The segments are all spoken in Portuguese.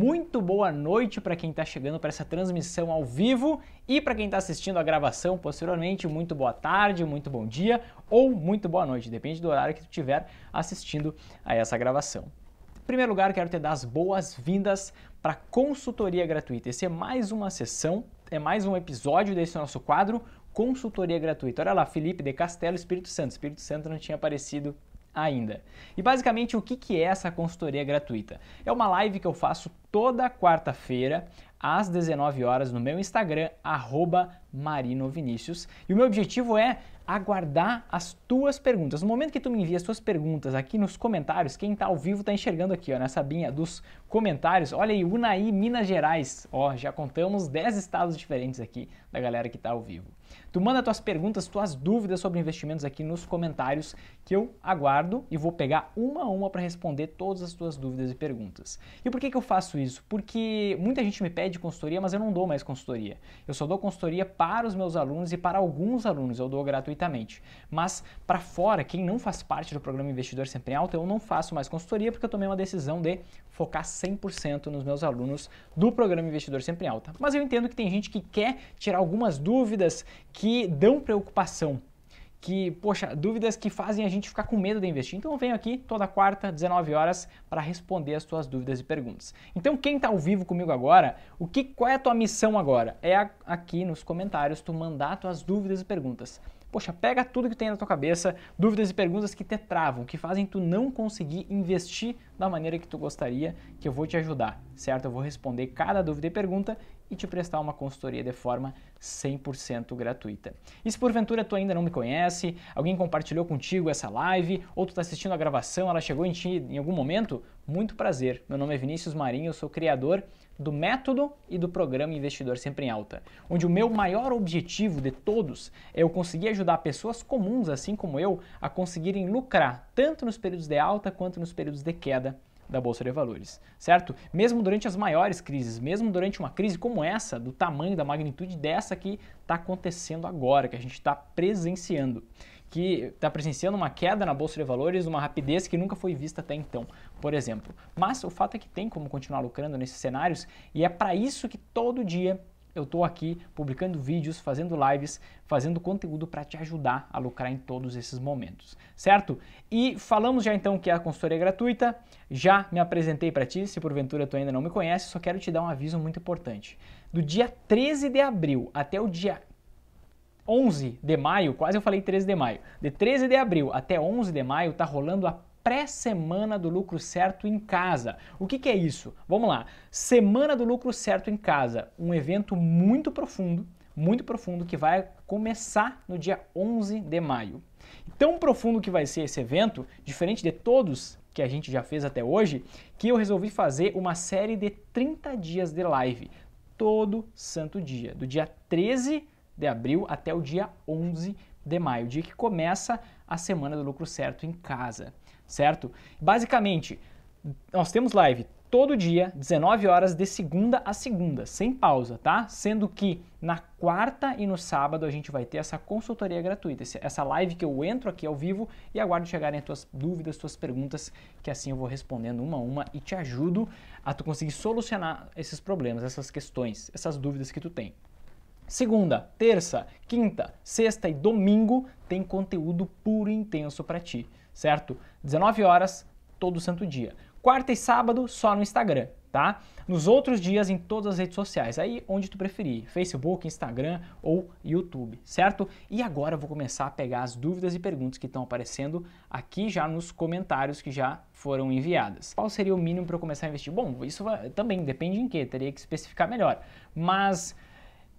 Muito boa noite para quem está chegando para essa transmissão ao vivo e para quem está assistindo a gravação posteriormente, muito boa tarde, muito bom dia ou muito boa noite, depende do horário que tu estiver assistindo a essa gravação. Em primeiro lugar, quero te dar as boas-vindas para a consultoria gratuita. Esse é mais uma sessão, é mais um episódio desse nosso quadro Consultoria Gratuita. Olha lá, Felipe de Castelo, Espírito Santo. Espírito Santo não tinha aparecido ainda. E basicamente o que, é essa consultoria gratuita? É uma live que eu faço toda quarta-feira às 19 horas no meu Instagram @marinovinicius e o meu objetivo é aguardar as tuas perguntas. No momento que tu me envia as tuas perguntas aqui nos comentários, quem está ao vivo está enxergando aqui, ó, nessa binha dos comentários. Olha aí, Unaí, Minas Gerais. Ó, já contamos 10 estados diferentes aqui da galera que está ao vivo. Tu manda tuas perguntas, tuas dúvidas sobre investimentos aqui nos comentários que eu aguardo e vou pegar uma a uma para responder todas as tuas dúvidas e perguntas. E por que, que eu faço isso? Porque muita gente me pede consultoria, mas eu não dou mais consultoria. Eu só dou consultoria para os meus alunos e para alguns alunos eu dou gratuitamente. Mas para fora, quem não faz parte do programa Investidor Sempre em Alta, eu não faço mais consultoria porque eu tomei uma decisão de focar 100% nos meus alunos do programa Investidor Sempre em Alta. Mas eu entendo que tem gente que quer tirar algumas dúvidas que dão preocupação que, poxa, dúvidas que fazem a gente ficar com medo de investir. Então eu venho aqui toda quarta, 19 horas, para responder as tuas dúvidas e perguntas. Então quem está ao vivo comigo agora, o que, qual é a tua missão agora? É a, aqui nos comentários tu mandar tuas dúvidas e perguntas. Poxa, pega tudo que tem na tua cabeça, dúvidas e perguntas que te travam, que fazem tu não conseguir investir da maneira que tu gostaria, que eu vou te ajudar, certo? Eu vou responder cada dúvida e pergunta e te prestar uma consultoria de forma 100% gratuita. E se porventura tu ainda não me conhece, alguém compartilhou contigo essa live, ou tu está assistindo a gravação, ela chegou em ti em algum momento, muito prazer. Meu nome é Vinícius Marinho, eu sou criador do método e do programa Investidor Sempre em Alta, onde o meu maior objetivo de todos é eu conseguir ajudar pessoas comuns, assim como eu, a conseguirem lucrar tanto nos períodos de alta quanto nos períodos de queda da Bolsa de Valores, certo? Mesmo durante as maiores crises, mesmo durante uma crise como essa, do tamanho, da magnitude dessa que está acontecendo agora, que a gente está presenciando, que está presenciando uma queda na Bolsa de Valores, uma rapidez que nunca foi vista até então, por exemplo. Mas o fato é que tem como continuar lucrando nesses cenários e é para isso que todo dia eu estou aqui publicando vídeos, fazendo lives, fazendo conteúdo para te ajudar a lucrar em todos esses momentos, certo? E falamos já então que a consultoria é gratuita, já me apresentei para ti, se porventura tu ainda não me conhece, só quero te dar um aviso muito importante. Do dia 13 de abril até o dia 11 de maio, quase eu falei 13 de maio, de 13 de abril até 11 de maio está rolando a pré-semana do lucro certo em casa. O que, que, é isso? Vamos lá. Semana do lucro certo em casa, um evento muito profundo, muito profundo que vai começar no dia 11 de maio. Tão profundo que vai ser esse evento, diferente de todos que a gente já fez até hoje, que eu resolvi fazer uma série de 30 dias de live, todo santo dia, do dia 13 de abril até o dia 11 de maio, dia que começa a semana do lucro certo em casa certo? Basicamente, nós temos live todo dia, 19 horas de segunda a segunda, sem pausa, tá? Sendo que na quarta e no sábado a gente vai ter essa consultoria gratuita, essa live que eu entro aqui ao vivo e aguardo chegarem as tuas dúvidas, tuas perguntas, que assim eu vou respondendo uma a uma e te ajudo a tu conseguir solucionar esses problemas, essas questões, essas dúvidas que tu tem. Segunda, terça, quinta, sexta e domingo tem conteúdo puro e intenso para ti certo? 19 horas todo santo dia. Quarta e sábado só no Instagram, tá? Nos outros dias em todas as redes sociais, aí onde tu preferir, Facebook, Instagram ou YouTube, certo? E agora eu vou começar a pegar as dúvidas e perguntas que estão aparecendo aqui já nos comentários que já foram enviadas. Qual seria o mínimo para eu começar a investir? Bom, isso também depende em quê, teria que especificar melhor. Mas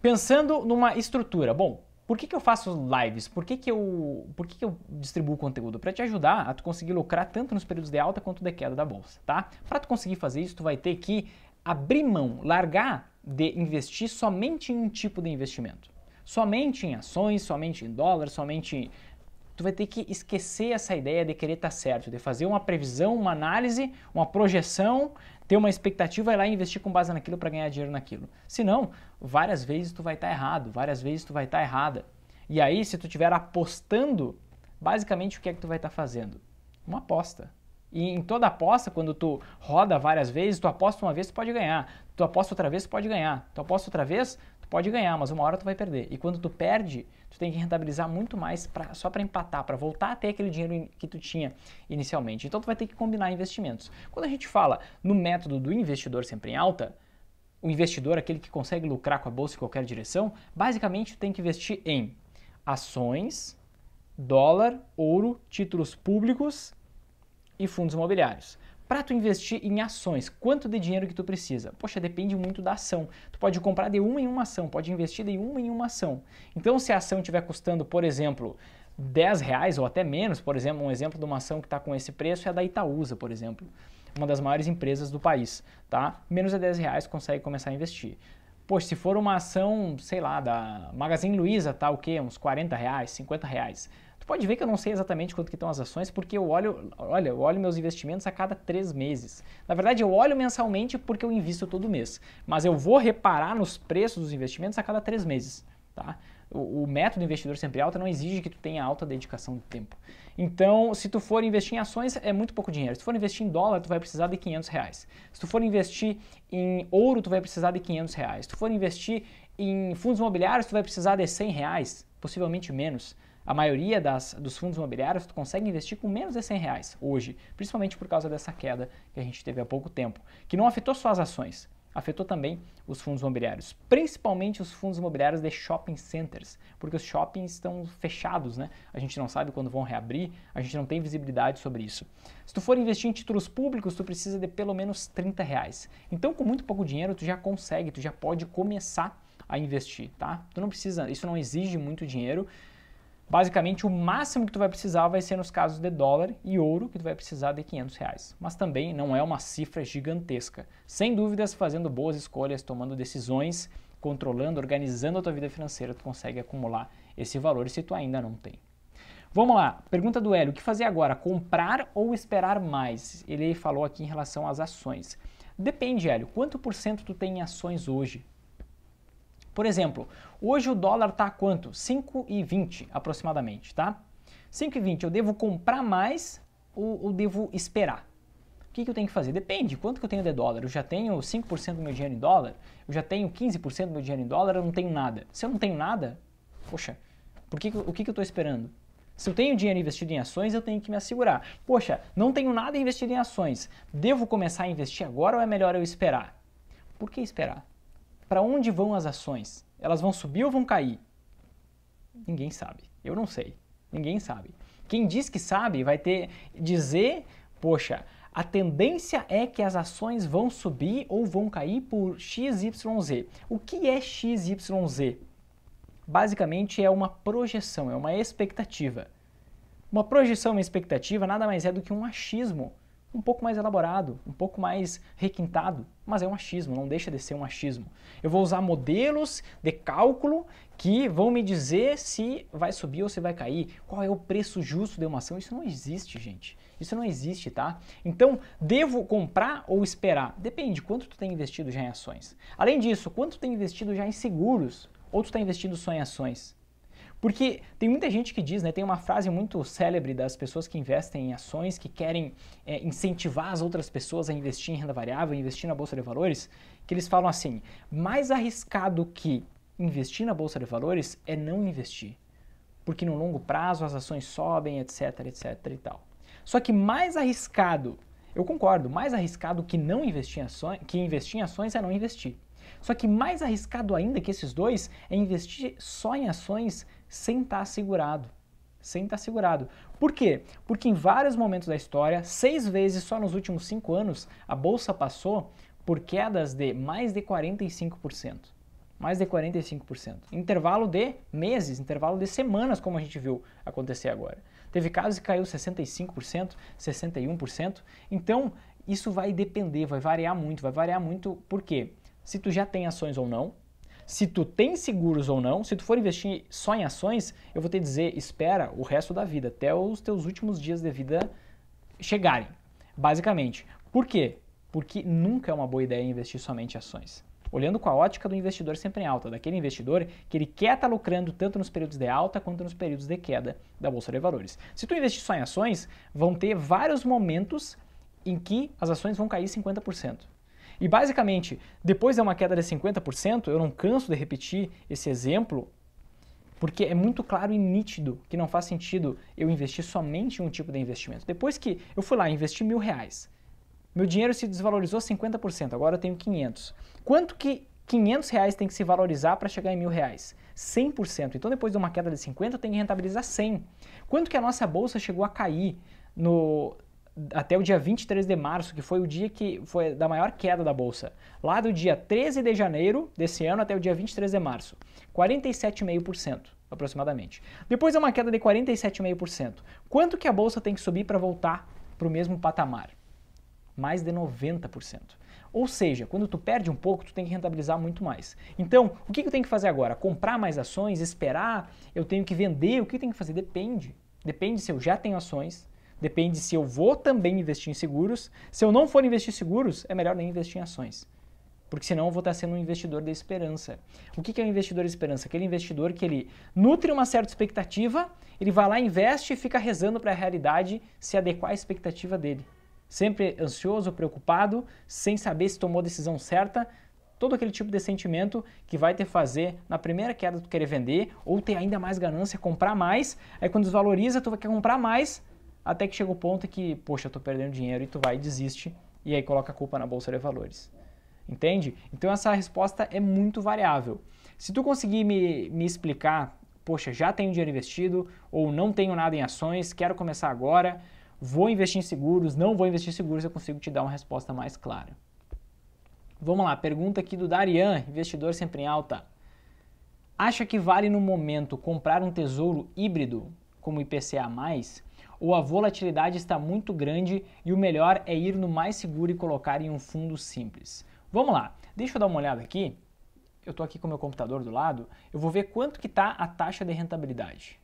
pensando numa estrutura, bom, por que, que eu faço lives? Por que, que, eu, por que, que eu distribuo conteúdo? Para te ajudar a tu conseguir lucrar tanto nos períodos de alta quanto de queda da bolsa, tá? Para tu conseguir fazer isso, tu vai ter que abrir mão, largar de investir somente em um tipo de investimento. Somente em ações, somente em dólar, somente em... Tu vai ter que esquecer essa ideia de querer estar tá certo, de fazer uma previsão, uma análise, uma projeção ter uma expectativa é e lá investir com base naquilo para ganhar dinheiro naquilo. Senão, várias vezes tu vai estar tá errado, várias vezes tu vai estar tá errada. E aí, se tu estiver apostando, basicamente o que é que tu vai estar tá fazendo? Uma aposta. E em toda aposta, quando tu roda várias vezes, tu aposta uma vez, tu pode ganhar. Tu aposta outra vez, tu pode ganhar. Tu aposta outra vez, Tu pode ganhar, mas uma hora tu vai perder. E quando tu perde, tu tem que rentabilizar muito mais pra, só para empatar, para voltar até aquele dinheiro que tu tinha inicialmente. Então tu vai ter que combinar investimentos. Quando a gente fala no método do investidor sempre em alta, o investidor, aquele que consegue lucrar com a bolsa em qualquer direção, basicamente tem que investir em ações, dólar, ouro, títulos públicos e fundos imobiliários. Para tu investir em ações, quanto de dinheiro que tu precisa? Poxa, depende muito da ação. Tu pode comprar de uma em uma ação, pode investir de uma em uma ação. Então, se a ação estiver custando, por exemplo, 10 reais ou até menos, por exemplo, um exemplo de uma ação que está com esse preço é a da Itaúsa, por exemplo, uma das maiores empresas do país, tá? Menos de 10 reais consegue começar a investir. Poxa, se for uma ação, sei lá, da Magazine Luiza, tá o quê? Uns 40 reais, 50 reais. Tu pode ver que eu não sei exatamente quanto que estão as ações, porque eu olho, olha, eu olho meus investimentos a cada três meses. Na verdade, eu olho mensalmente porque eu invisto todo mês. Mas eu vou reparar nos preços dos investimentos a cada três meses. Tá? O, o método investidor sempre alta não exige que tu tenha alta dedicação de tempo. Então, se tu for investir em ações, é muito pouco dinheiro. Se tu for investir em dólar, tu vai precisar de 500 reais. Se tu for investir em ouro, tu vai precisar de 500 reais. Se tu for investir em fundos imobiliários, tu vai precisar de 100 reais, possivelmente menos. A maioria das, dos fundos imobiliários tu consegue investir com menos de 100 reais hoje, principalmente por causa dessa queda que a gente teve há pouco tempo, que não afetou só as ações, afetou também os fundos imobiliários, principalmente os fundos imobiliários de shopping centers, porque os shoppings estão fechados, né? A gente não sabe quando vão reabrir, a gente não tem visibilidade sobre isso. Se tu for investir em títulos públicos, tu precisa de pelo menos 30 reais. Então, com muito pouco dinheiro, tu já consegue, tu já pode começar a investir, tá? Tu não precisa, isso não exige muito dinheiro Basicamente, o máximo que tu vai precisar vai ser nos casos de dólar e ouro, que tu vai precisar de 500 reais. Mas também não é uma cifra gigantesca. Sem dúvidas, fazendo boas escolhas, tomando decisões, controlando, organizando a tua vida financeira, tu consegue acumular esse valor se tu ainda não tem. Vamos lá, pergunta do Hélio, o que fazer agora? Comprar ou esperar mais? Ele falou aqui em relação às ações. Depende, Hélio, quanto por cento tu tem em ações hoje? Por exemplo, hoje o dólar está quanto? 5,20 aproximadamente, tá? 5,20 eu devo comprar mais ou, ou devo esperar? O que, que, eu tenho que fazer? Depende, quanto que eu tenho de dólar? Eu já tenho 5% do meu dinheiro em dólar? Eu já tenho 15% do meu dinheiro em dólar? Eu não tenho nada. Se eu não tenho nada, poxa, por que, o que, que eu estou esperando? Se eu tenho dinheiro investido em ações, eu tenho que me assegurar. Poxa, não tenho nada investido em ações. Devo começar a investir agora ou é melhor eu esperar? Por que esperar? para onde vão as ações? Elas vão subir ou vão cair? Ninguém sabe. Eu não sei. Ninguém sabe. Quem diz que sabe vai ter dizer, poxa, a tendência é que as ações vão subir ou vão cair por XYZ. O que é XYZ? Basicamente é uma projeção, é uma expectativa. Uma projeção, uma expectativa nada mais é do que um achismo um pouco mais elaborado, um pouco mais requintado, mas é um achismo, não deixa de ser um achismo. Eu vou usar modelos de cálculo que vão me dizer se vai subir ou se vai cair, qual é o preço justo de uma ação. Isso não existe, gente. Isso não existe, tá? Então, devo comprar ou esperar? Depende quanto tu tem investido já em ações. Além disso, quanto tu tem investido já em seguros ou tu está investindo só em ações? Porque tem muita gente que diz, né, tem uma frase muito célebre das pessoas que investem em ações, que querem é, incentivar as outras pessoas a investir em renda variável, investir na bolsa de valores, que eles falam assim: mais arriscado que investir na bolsa de valores é não investir, porque no longo prazo as ações sobem, etc, etc e tal. Só que mais arriscado, eu concordo, mais arriscado que não investir em ações, que investir em ações é não investir. Só que mais arriscado ainda que esses dois é investir só em ações sem estar tá segurado. Sem estar tá segurado. Por quê? Porque em vários momentos da história, seis vezes só nos últimos cinco anos, a bolsa passou por quedas de mais de 45%. Mais de 45%. Intervalo de meses, intervalo de semanas, como a gente viu acontecer agora. Teve casos que caiu 65%, 61%. Então, isso vai depender, vai variar muito, vai variar muito. Por quê? Se tu já tem ações ou não, se tu tem seguros ou não, se tu for investir só em ações, eu vou te dizer, espera o resto da vida, até os teus últimos dias de vida chegarem, basicamente. Por quê? Porque nunca é uma boa ideia investir somente em ações. Olhando com a ótica do investidor sempre em alta, daquele investidor que ele quer estar tá lucrando tanto nos períodos de alta quanto nos períodos de queda da bolsa de valores. Se tu investir só em ações, vão ter vários momentos em que as ações vão cair 50%. E basicamente, depois de uma queda de 50%, eu não canso de repetir esse exemplo, porque é muito claro e nítido que não faz sentido eu investir somente em um tipo de investimento. Depois que eu fui lá investi mil reais, meu dinheiro se desvalorizou 50%, agora eu tenho 500. Quanto que 500 reais tem que se valorizar para chegar em mil reais? 100%. Então depois de uma queda de 50, eu tenho que rentabilizar 100. Quanto que a nossa bolsa chegou a cair no até o dia 23 de março, que foi o dia que foi da maior queda da bolsa. Lá do dia 13 de janeiro desse ano até o dia 23 de março, 47,5% aproximadamente. Depois é uma queda de 47,5%. Quanto que a bolsa tem que subir para voltar para o mesmo patamar? Mais de 90%. Ou seja, quando tu perde um pouco, tu tem que rentabilizar muito mais. Então, o que eu tenho que fazer agora? Comprar mais ações? Esperar? Eu tenho que vender? O que eu tenho que fazer? Depende. Depende se eu já tenho ações, Depende se eu vou também investir em seguros. Se eu não for investir em seguros, é melhor nem investir em ações. Porque senão eu vou estar sendo um investidor de esperança. O que é um investidor de esperança? Aquele investidor que ele nutre uma certa expectativa, ele vai lá, investe e fica rezando para a realidade se adequar à expectativa dele. Sempre ansioso, preocupado, sem saber se tomou a decisão certa, todo aquele tipo de sentimento que vai te fazer na primeira queda tu querer vender ou ter ainda mais ganância, comprar mais, aí quando desvaloriza tu vai querer comprar mais, até que chega o ponto que, poxa, estou perdendo dinheiro e tu vai e desiste e aí coloca a culpa na bolsa de valores. Entende? Então essa resposta é muito variável. Se tu conseguir me, me explicar, poxa, já tenho dinheiro investido ou não tenho nada em ações, quero começar agora, vou investir em seguros, não vou investir em seguros, eu consigo te dar uma resposta mais clara. Vamos lá, pergunta aqui do Darian, investidor sempre em alta. Acha que vale no momento comprar um tesouro híbrido como IPCA? ou a volatilidade está muito grande e o melhor é ir no mais seguro e colocar em um fundo simples. Vamos lá, deixa eu dar uma olhada aqui. Eu estou aqui com o meu computador do lado, eu vou ver quanto que está a taxa de rentabilidade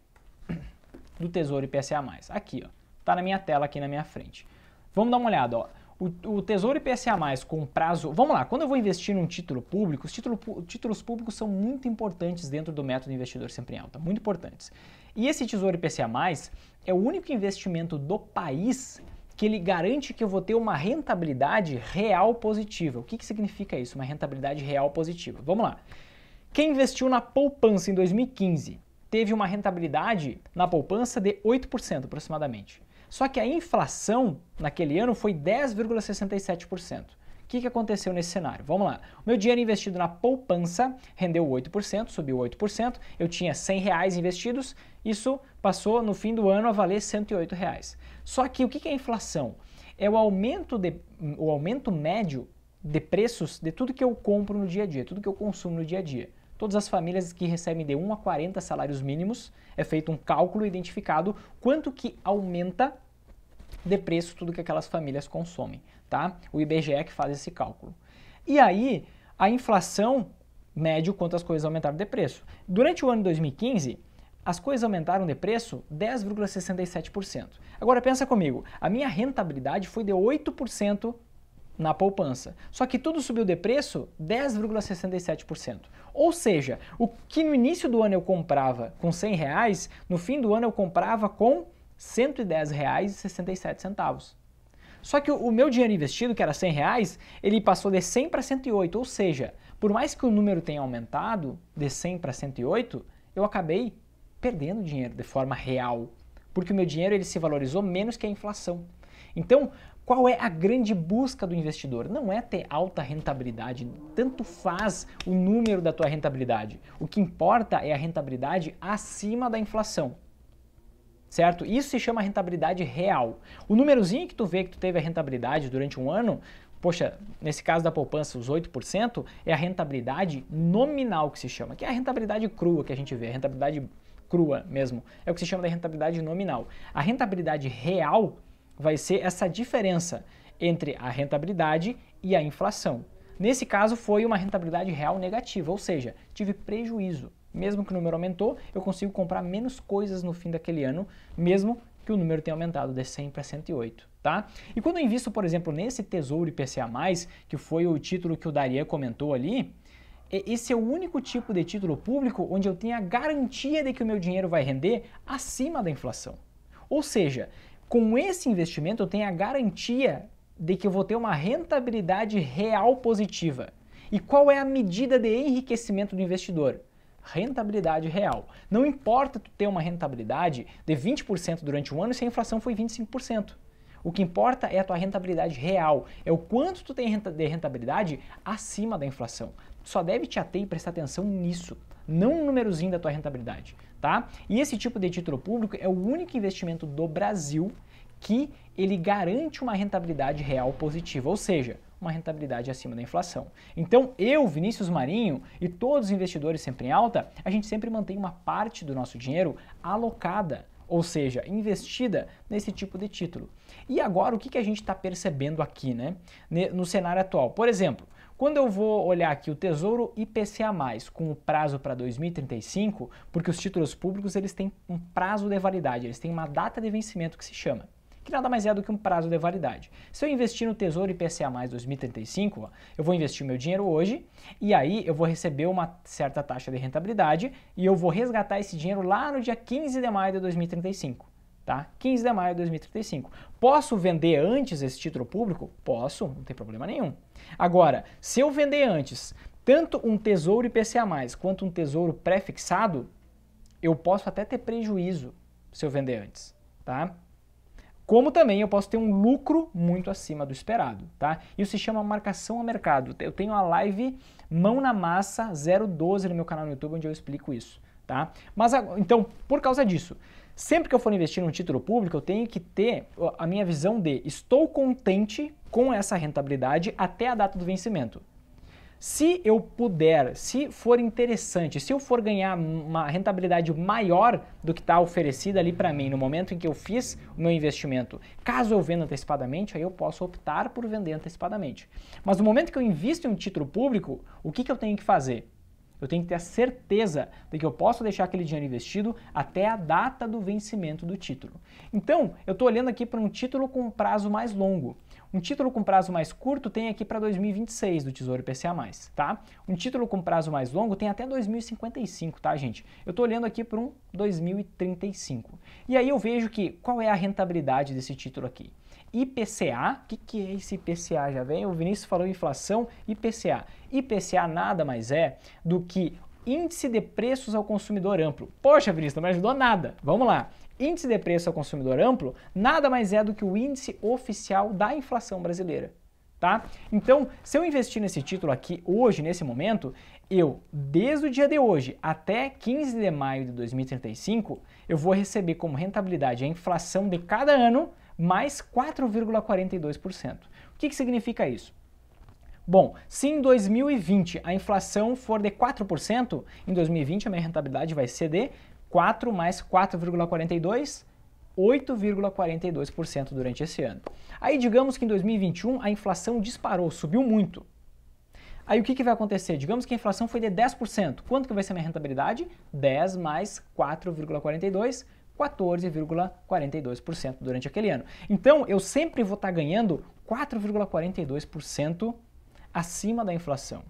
do Tesouro IPCA+. Aqui, ó, está na minha tela aqui na minha frente. Vamos dar uma olhada, ó. O, o Tesouro IPCA+, com prazo... Vamos lá, quando eu vou investir num título público, os título, títulos públicos são muito importantes dentro do método investidor sempre em alta, muito importantes. E esse Tesouro IPCA+, é o único investimento do país que ele garante que eu vou ter uma rentabilidade real positiva. O que, que significa isso, uma rentabilidade real positiva? Vamos lá. Quem investiu na poupança em 2015 teve uma rentabilidade na poupança de 8% aproximadamente. Só que a inflação naquele ano foi 10,67%. O que, que aconteceu nesse cenário? Vamos lá. O meu dinheiro investido na poupança rendeu 8%, subiu 8%. Eu tinha 100 reais investidos, isso passou no fim do ano a valer 108 reais. Só que o que, que é inflação? É o aumento, de, o aumento médio de preços de tudo que eu compro no dia a dia, tudo que eu consumo no dia a dia. Todas as famílias que recebem de 1 a 40 salários mínimos, é feito um cálculo identificado quanto que aumenta de preço tudo que aquelas famílias consomem, tá? O IBGE é que faz esse cálculo. E aí, a inflação médio quanto as coisas aumentaram de preço. Durante o ano de 2015, as coisas aumentaram de preço 10,67%. Agora pensa comigo, a minha rentabilidade foi de 8% na poupança. Só que tudo subiu de preço 10,67%. Ou seja, o que no início do ano eu comprava com 100 reais, no fim do ano eu comprava com 110 reais 67 centavos. Só que o meu dinheiro investido, que era 100 reais, ele passou de 100 para 108, ou seja, por mais que o número tenha aumentado de 100 para 108, eu acabei perdendo dinheiro de forma real, porque o meu dinheiro ele se valorizou menos que a inflação. Então, qual é a grande busca do investidor? Não é ter alta rentabilidade, tanto faz o número da tua rentabilidade. O que importa é a rentabilidade acima da inflação. Certo? Isso se chama rentabilidade real. O númerozinho que tu vê que tu teve a rentabilidade durante um ano, poxa, nesse caso da poupança, os 8%, é a rentabilidade nominal que se chama, que é a rentabilidade crua que a gente vê, a rentabilidade crua mesmo, é o que se chama de rentabilidade nominal. A rentabilidade real vai ser essa diferença entre a rentabilidade e a inflação. Nesse caso, foi uma rentabilidade real negativa, ou seja, tive prejuízo. Mesmo que o número aumentou, eu consigo comprar menos coisas no fim daquele ano, mesmo que o número tenha aumentado de 100 para 108, tá? E quando eu invisto, por exemplo, nesse Tesouro IPCA+, que foi o título que o Daria comentou ali, esse é o único tipo de título público onde eu tenho a garantia de que o meu dinheiro vai render acima da inflação. Ou seja, com esse investimento, eu tenho a garantia de que eu vou ter uma rentabilidade real positiva. E qual é a medida de enriquecimento do investidor? Rentabilidade real. Não importa tu ter uma rentabilidade de 20% durante um ano se a inflação foi 25%. O que importa é a tua rentabilidade real, é o quanto tu tem de rentabilidade acima da inflação. Tu só deve te ater e prestar atenção nisso, não no númerozinho da tua rentabilidade tá? E esse tipo de título público é o único investimento do Brasil que ele garante uma rentabilidade real positiva, ou seja, uma rentabilidade acima da inflação. Então, eu, Vinícius Marinho e todos os investidores sempre em alta, a gente sempre mantém uma parte do nosso dinheiro alocada, ou seja, investida nesse tipo de título. E agora, o que, que a gente está percebendo aqui, né? No cenário atual. Por exemplo, quando eu vou olhar aqui o Tesouro IPCA+, com o prazo para 2035, porque os títulos públicos eles têm um prazo de validade, eles têm uma data de vencimento que se chama, que nada mais é do que um prazo de validade. Se eu investir no Tesouro IPCA+, 2035, ó, eu vou investir meu dinheiro hoje e aí eu vou receber uma certa taxa de rentabilidade e eu vou resgatar esse dinheiro lá no dia 15 de maio de 2035 tá? 15 de maio de 2035. Posso vender antes esse título público? Posso, não tem problema nenhum. Agora, se eu vender antes tanto um tesouro IPCA+, quanto um tesouro prefixado, eu posso até ter prejuízo se eu vender antes, tá? Como também eu posso ter um lucro muito acima do esperado, tá? Isso se chama marcação a mercado. Eu tenho a live Mão na Massa 012 no meu canal no YouTube onde eu explico isso, tá? Mas então, por causa disso, Sempre que eu for investir num título público, eu tenho que ter a minha visão de estou contente com essa rentabilidade até a data do vencimento. Se eu puder, se for interessante, se eu for ganhar uma rentabilidade maior do que está oferecida ali para mim no momento em que eu fiz o meu investimento, caso eu venda antecipadamente, aí eu posso optar por vender antecipadamente. Mas no momento que eu invisto em um título público, o que, que eu tenho que fazer? Eu tenho que ter a certeza de que eu posso deixar aquele dinheiro investido até a data do vencimento do título. Então, eu estou olhando aqui para um título com prazo mais longo. Um título com prazo mais curto tem aqui para 2026 do Tesouro IPCA+, tá? Um título com prazo mais longo tem até 2055, tá, gente? Eu estou olhando aqui para um 2035. E aí eu vejo que qual é a rentabilidade desse título aqui? IPCA, o que, que é esse IPCA? Já vem, o Vinícius falou inflação, IPCA. IPCA nada mais é do que Índice de Preços ao Consumidor Amplo. Poxa, Vinícius, não me ajudou nada. Vamos lá. Índice de Preço ao Consumidor Amplo nada mais é do que o índice oficial da inflação brasileira. Tá? Então, se eu investir nesse título aqui hoje, nesse momento, eu, desde o dia de hoje até 15 de maio de 2035, eu vou receber como rentabilidade a inflação de cada ano mais 4,42%. O que, que significa isso? Bom, se em 2020 a inflação for de 4%, em 2020 a minha rentabilidade vai ser de 4 mais 4,42, 8,42% durante esse ano. Aí digamos que em 2021 a inflação disparou, subiu muito. Aí o que, que vai acontecer? Digamos que a inflação foi de 10%. Quanto que vai ser a minha rentabilidade? 10 mais 4,42, 14,42% durante aquele ano. Então, eu sempre vou estar tá ganhando 4,42% acima da inflação.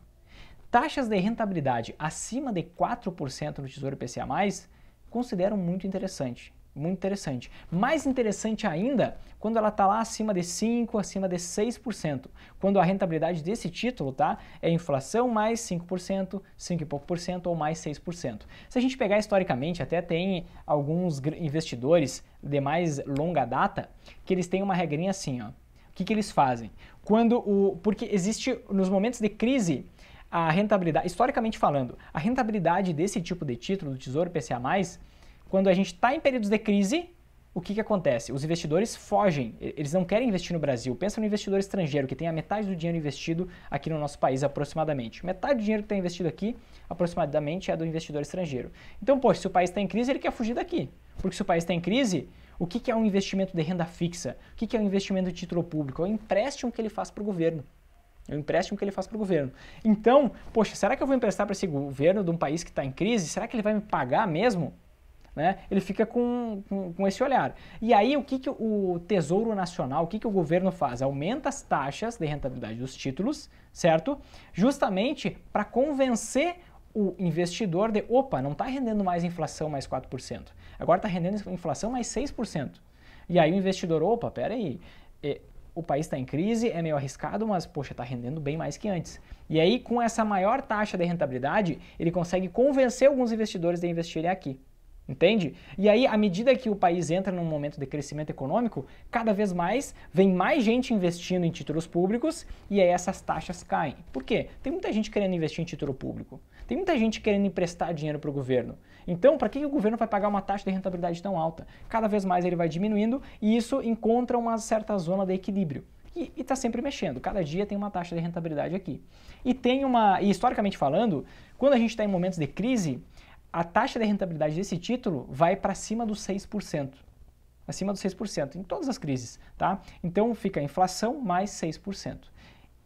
Taxas de rentabilidade acima de 4% no Tesouro IPCA+, considero muito interessante. Muito interessante. Mais interessante ainda quando ela está lá acima de 5%, acima de 6%. Quando a rentabilidade desse título tá, é inflação mais 5%, 5 e pouco por cento ou mais 6%. Se a gente pegar historicamente, até tem alguns investidores de mais longa data que eles têm uma regrinha assim. Ó. O que, que eles fazem? Quando o. Porque existe nos momentos de crise a rentabilidade, historicamente falando, a rentabilidade desse tipo de título, do Tesouro PCA, quando a gente está em períodos de crise, o que, que acontece? Os investidores fogem, eles não querem investir no Brasil. Pensa no investidor estrangeiro, que tem a metade do dinheiro investido aqui no nosso país, aproximadamente. Metade do dinheiro que está investido aqui, aproximadamente, é do investidor estrangeiro. Então, poxa, se o país está em crise, ele quer fugir daqui. Porque se o país está em crise, o que, que é um investimento de renda fixa? O que, que é um investimento de título público? É o empréstimo que ele faz para o governo. É o empréstimo que ele faz para o governo. Então, poxa, será que eu vou emprestar para esse governo de um país que está em crise? Será que ele vai me pagar mesmo? né? Ele fica com, com, com, esse olhar. E aí o que, que o Tesouro Nacional, o que, que o governo faz? Aumenta as taxas de rentabilidade dos títulos, certo? Justamente para convencer o investidor de, opa, não está rendendo mais inflação mais 4%, agora está rendendo inflação mais 6%. E aí o investidor, opa, peraí, é, o país está em crise, é meio arriscado, mas poxa, está rendendo bem mais que antes. E aí, com essa maior taxa de rentabilidade, ele consegue convencer alguns investidores de investirem aqui. Entende? E aí, à medida que o país entra num momento de crescimento econômico, cada vez mais vem mais gente investindo em títulos públicos e aí essas taxas caem. Por quê? Tem muita gente querendo investir em título público. Tem muita gente querendo emprestar dinheiro para o governo. Então, para que o governo vai pagar uma taxa de rentabilidade tão alta? Cada vez mais ele vai diminuindo e isso encontra uma certa zona de equilíbrio e está sempre mexendo. Cada dia tem uma taxa de rentabilidade aqui. E tem uma, e historicamente falando, quando a gente está em momentos de crise, a taxa de rentabilidade desse título vai para cima dos 6%. Acima dos 6%, em todas as crises, tá? Então fica inflação mais 6%.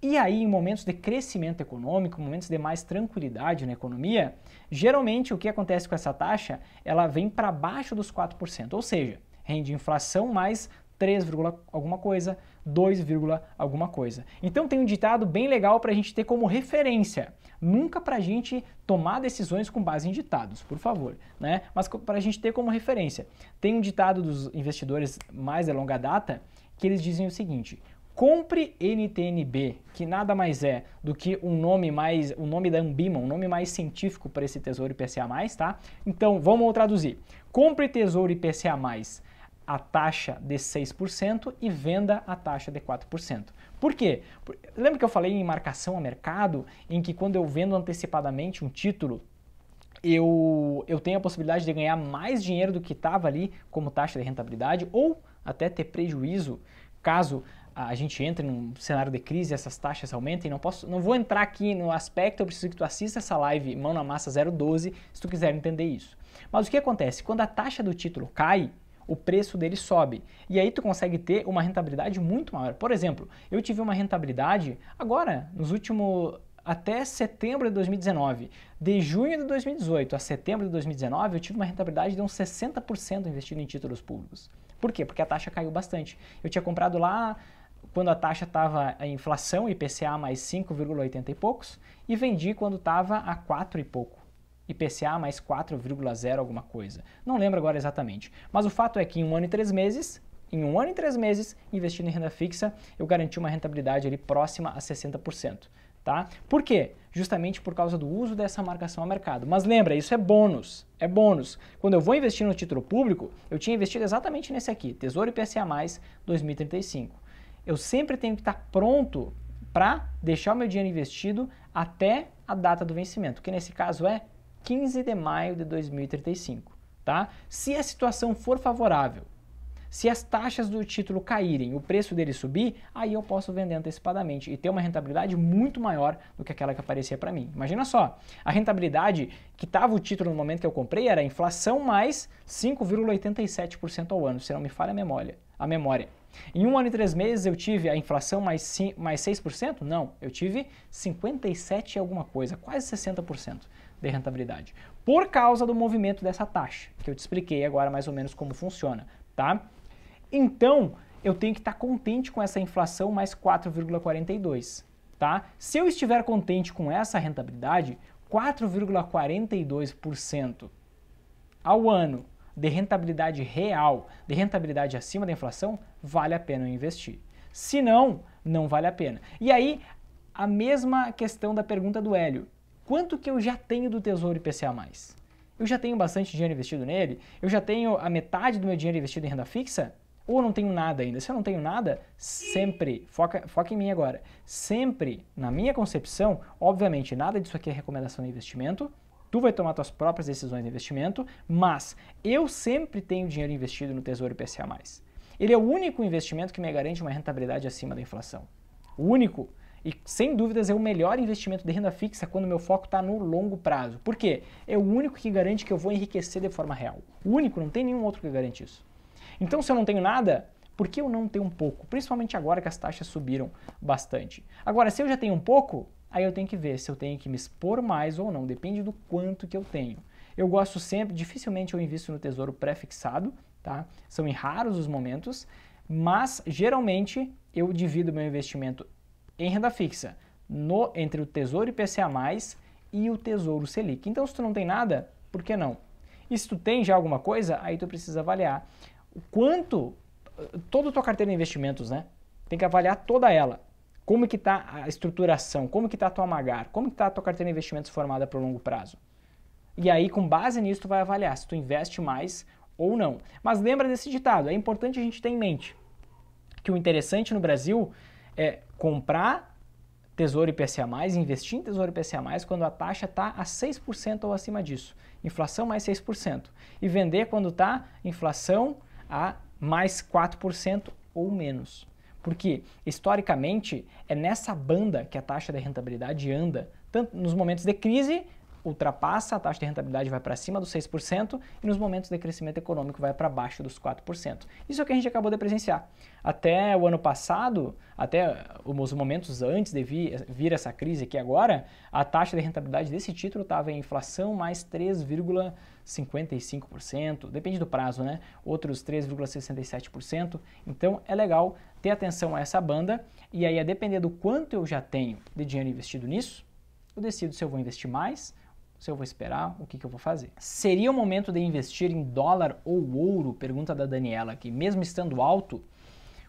E aí, em momentos de crescimento econômico, momentos de mais tranquilidade na economia, geralmente o que acontece com essa taxa? Ela vem para baixo dos 4%, ou seja, rende inflação mais 3, alguma coisa, 2, alguma coisa. Então tem um ditado bem legal para a gente ter como referência nunca para a gente tomar decisões com base em ditados, por favor, né? Mas para a gente ter como referência. Tem um ditado dos investidores mais de longa data que eles dizem o seguinte: compre NTNB, que nada mais é do que um nome mais, o um nome da Ambima, um nome mais científico para esse Tesouro IPCA+, tá? Então, vamos traduzir. Compre Tesouro IPCA+, a taxa de 6% e venda a taxa de 4%. Por quê? Lembra que eu falei em marcação a mercado, em que quando eu vendo antecipadamente um título, eu, eu tenho a possibilidade de ganhar mais dinheiro do que estava ali como taxa de rentabilidade ou até ter prejuízo caso a gente entre num cenário de crise, e essas taxas aumentem, não posso, não vou entrar aqui no aspecto, eu preciso que tu assista essa live Mão na Massa 012, se tu quiser entender isso. Mas o que acontece? Quando a taxa do título cai, o preço dele sobe. E aí tu consegue ter uma rentabilidade muito maior. Por exemplo, eu tive uma rentabilidade agora, nos últimos até setembro de 2019. De junho de 2018 a setembro de 2019, eu tive uma rentabilidade de uns 60% investido em títulos públicos. Por quê? Porque a taxa caiu bastante. Eu tinha comprado lá quando a taxa estava a inflação IPCA mais 5,80 e poucos e vendi quando estava a 4 e pouco. IPCA mais 4,0 alguma coisa. Não lembro agora exatamente. Mas o fato é que em um ano e três meses, em um ano e três meses, investindo em renda fixa, eu garanti uma rentabilidade ali próxima a 60%. Tá? Por quê? Justamente por causa do uso dessa marcação a mercado. Mas lembra, isso é bônus, é bônus. Quando eu vou investir no título público, eu tinha investido exatamente nesse aqui, Tesouro IPCA+, 2035. Eu sempre tenho que estar pronto para deixar o meu dinheiro investido até a data do vencimento, que nesse caso é 15 de maio de 2035. Tá? Se a situação for favorável, se as taxas do título caírem, o preço dele subir, aí eu posso vender antecipadamente e ter uma rentabilidade muito maior do que aquela que aparecia para mim. Imagina só, a rentabilidade que estava o título no momento que eu comprei era inflação mais 5,87% ao ano, se não me falha a memória. A memória. Em um ano e três meses eu tive a inflação mais, mais 6%? Não, eu tive 57% e alguma coisa, quase 60% de rentabilidade, por causa do movimento dessa taxa, que eu te expliquei agora mais ou menos como funciona, tá? Então, eu tenho que estar tá contente com essa inflação mais 4,42, tá? Se eu estiver contente com essa rentabilidade, 4,42% ao ano de rentabilidade real, de rentabilidade acima da inflação, vale a pena eu investir. Se não, não vale a pena. E aí, a mesma questão da pergunta do Hélio quanto que eu já tenho do Tesouro IPCA+. Eu já tenho bastante dinheiro investido nele? Eu já tenho a metade do meu dinheiro investido em renda fixa? Ou eu não tenho nada ainda? Se eu não tenho nada, sempre, foca, foca em mim agora, sempre, na minha concepção, obviamente nada disso aqui é recomendação de investimento, tu vai tomar tuas próprias decisões de investimento, mas eu sempre tenho dinheiro investido no Tesouro IPCA+. Ele é o único investimento que me garante uma rentabilidade acima da inflação. O único. E sem dúvidas é o melhor investimento de renda fixa quando meu foco está no longo prazo. Por quê? É o único que garante que eu vou enriquecer de forma real. O único, não tem nenhum outro que garante isso. Então, se eu não tenho nada, por que eu não tenho um pouco? Principalmente agora que as taxas subiram bastante. Agora, se eu já tenho um pouco, aí eu tenho que ver se eu tenho que me expor mais ou não, depende do quanto que eu tenho. Eu gosto sempre, dificilmente eu invisto no tesouro pré-fixado, tá? São em raros os momentos, mas geralmente eu divido meu investimento em renda fixa, no, entre o Tesouro IPCA+, e o Tesouro Selic. Então, se tu não tem nada, por que não? E se tu tem já alguma coisa, aí tu precisa avaliar o quanto, eh, toda a tua carteira de investimentos, né? Tem que avaliar toda ela. Como que está a estruturação, como que está a tua magar, como que está a tua carteira de investimentos formada para o longo prazo. E aí, com base nisso, tu vai avaliar se tu investe mais ou não. Mas lembra desse ditado, é importante a gente ter em mente que o interessante no Brasil é comprar Tesouro IPCA+, investir em Tesouro IPCA+, quando a taxa está a 6% ou acima disso. Inflação mais 6%. E vender quando está inflação a mais 4% ou menos. Porque, historicamente, é nessa banda que a taxa de rentabilidade anda, tanto nos momentos de crise ultrapassa a taxa de rentabilidade vai para cima dos 6% e nos momentos de crescimento econômico vai para baixo dos 4%. Isso é o que a gente acabou de presenciar. Até o ano passado, até os momentos antes de vir, vir essa crise aqui agora, a taxa de rentabilidade desse título estava em inflação mais 3,55%, depende do prazo, né? Outros 3,67%. Então é legal ter atenção a essa banda e aí a depender do quanto eu já tenho de dinheiro investido nisso, eu decido se eu vou investir mais se eu vou esperar, o que, que eu vou fazer. Seria o momento de investir em dólar ou ouro? Pergunta da Daniela aqui, mesmo estando alto.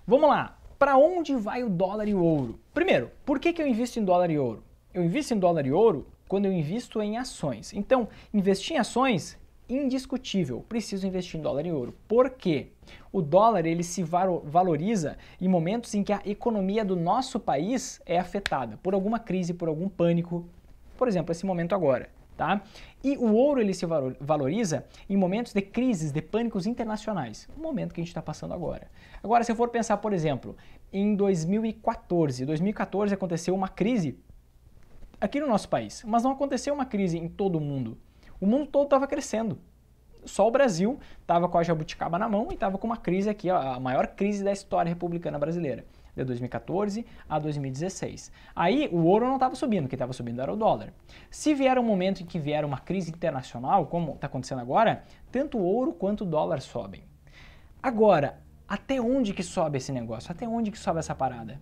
Vamos lá, para onde vai o dólar e o ouro? Primeiro, por que, que eu invisto em dólar e ouro? Eu invisto em dólar e ouro quando eu invisto em ações. Então, investir em ações indiscutível, preciso investir em dólar e ouro. Por quê? O dólar ele se valoriza em momentos em que a economia do nosso país é afetada por alguma crise, por algum pânico, por exemplo, esse momento agora. Tá? E o ouro ele se valoriza em momentos de crises, de pânicos internacionais, o momento que a gente está passando agora. Agora, se eu for pensar, por exemplo, em 2014, 2014 aconteceu uma crise aqui no nosso país, mas não aconteceu uma crise em todo o mundo. O mundo todo estava crescendo. Só o Brasil estava com a jabuticaba na mão e estava com uma crise aqui, a maior crise da história republicana brasileira de 2014 a 2016. Aí o ouro não estava subindo, que estava subindo era o dólar. Se vier um momento em que vier uma crise internacional, como está acontecendo agora, tanto o ouro quanto o dólar sobem. Agora, até onde que sobe esse negócio? Até onde que sobe essa parada?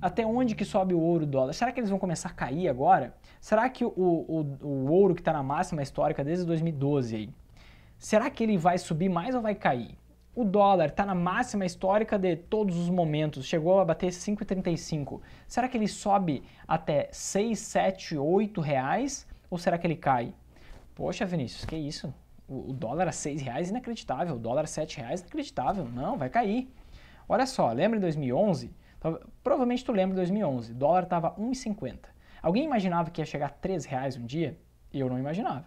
Até onde que sobe o ouro o dólar? Será que eles vão começar a cair agora? Será que o, o, o ouro que está na máxima histórica desde 2012 aí, será que ele vai subir mais ou vai cair? O dólar está na máxima histórica de todos os momentos, chegou a bater 5,35. Será que ele sobe até 6, 7, 8 reais ou será que ele cai? Poxa, Vinícius, que isso? O, dólar a 6 reais inacreditável, o dólar a 7 reais inacreditável. Não, vai cair. Olha só, lembra em 2011? Então, provavelmente tu lembra de 2011, o dólar estava 1,50. Alguém imaginava que ia chegar a 3 reais um dia? Eu não imaginava.